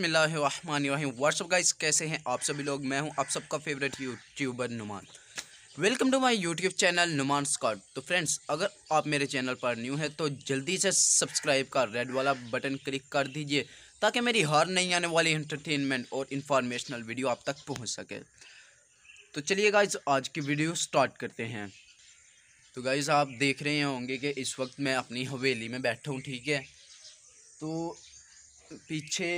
बिसमीम WhatsApp guys कैसे हैं आप सभी लोग मैं हूं आप सबका favourite YouTuber Numan welcome to my YouTube channel Numan Scott तो फ्रेंड्स अगर आप मेरे चैनल पर न्यू हैं तो जल्दी से सब्सक्राइब का रेड वाला बटन क्लिक कर दीजिए ताकि मेरी हर नहीं आने वाली इंटरटेनमेंट और इन्फॉर्मेशनल वीडियो आप तक पहुँच सके तो चलिए गाइज आज की वीडियो स्टार्ट करते हैं तो गाइज़ आप देख रहे होंगे कि इस वक्त मैं अपनी हवेली में बैठा हूँ ठीक है तो पीछे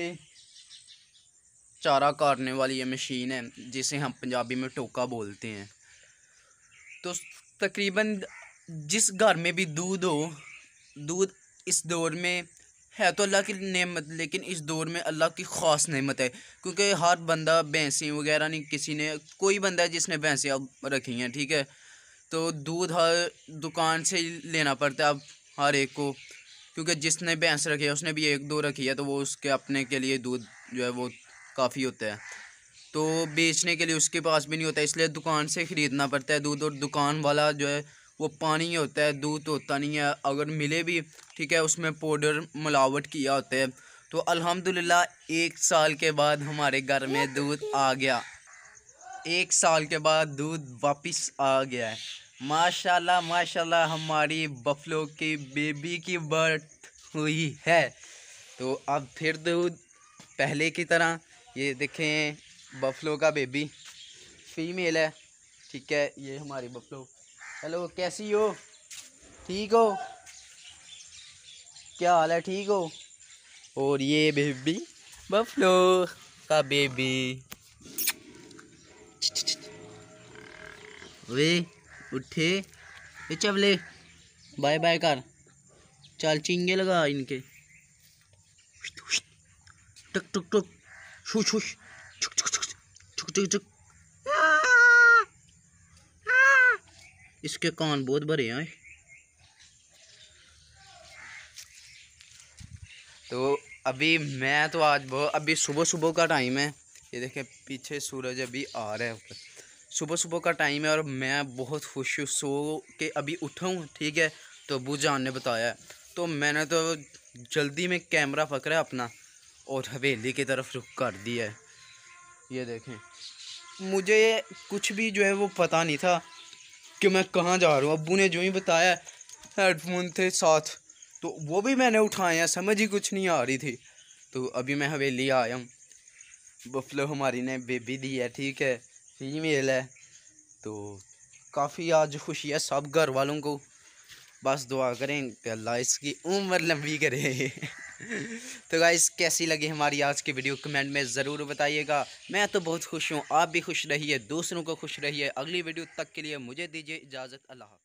चारा काटने वाली ये मशीन है जिसे हम पंजाबी में टोका बोलते हैं तो तकरीबन जिस घर में भी दूध हो दूध इस दौर में है तो अल्लाह की नेमत लेकिन इस दौर में अल्लाह की ख़ास नेमत है क्योंकि हर बंदा भैंसें वगैरह नहीं किसी ने कोई बंदा है जिसने भैंसें अब रखी हैं ठीक है तो दूध हर दुकान से लेना पड़ता है अब हर एक को क्योंकि जिसने भैंस रखी है उसने भी एक दो रखी है तो वो उसके अपने के लिए दूध जो है वो काफ़ी होता है तो बेचने के लिए उसके पास भी नहीं होता इसलिए दुकान से ख़रीदना पड़ता है दूध और दुकान वाला जो है वो पानी होता है दूध तो होता नहीं है अगर मिले भी ठीक है उसमें पाउडर मिलावट किया होता है तो अल्हम्दुलिल्लाह एक साल के बाद हमारे घर में दूध आ गया एक साल के बाद दूध वापस आ गया है माशाल्लाह माशाल्लाह हमारी बफलों की बेबी की बर्थ हुई है तो अब फिर दूध पहले की तरह ये देखें बफलो का बेबी फीमेल है ठीक है ये हमारी बफलो हेलो कैसी हो ठीक हो क्या हाल है ठीक हो और ये बेबी बफलो का बेबी वे उठे ये चबले बाय बाय कर चल चिंगे लगा इनके टुक टुक टुक Huş huş. Çık çık çık. Çık çık çık. इसके कान बहुत बड़े हैं तो अभी मैं तो आज बहुत अभी सुबह सुबह का टाइम है ये देखें पीछे सूरज अभी आ रहा है सुबह सुबह का टाइम है और मैं बहुत खुश हूँ सो के अभी उठाऊँ ठीक है तो अबू जान ने बताया तो मैंने तो जल्दी में कैमरा पकड़ा अपना और हवेली की तरफ रुख कर दिया है ये देखें मुझे कुछ भी जो है वो पता नहीं था कि मैं कहाँ जा रहा हूँ अबू ने जो ही बताया हेडफोन थे साथ तो वो भी मैंने उठाए हैं समझ ही कुछ नहीं आ रही थी तो अभी मैं हवेली आया हूँ बफलो हमारी ने बेबी दी है ठीक है फीमेल है तो काफ़ी आज खुशी है सब घर वालों को बस दुआ करें कि अल्लाह इसकी उम्र लंबी करे तो गाइस कैसी लगी हमारी आज की वीडियो कमेंट में ज़रूर बताइएगा मैं तो बहुत खुश हूँ आप भी खुश रहिए दूसरों को खुश रहिए अगली वीडियो तक के लिए मुझे दीजिए इजाज़त अल्लाह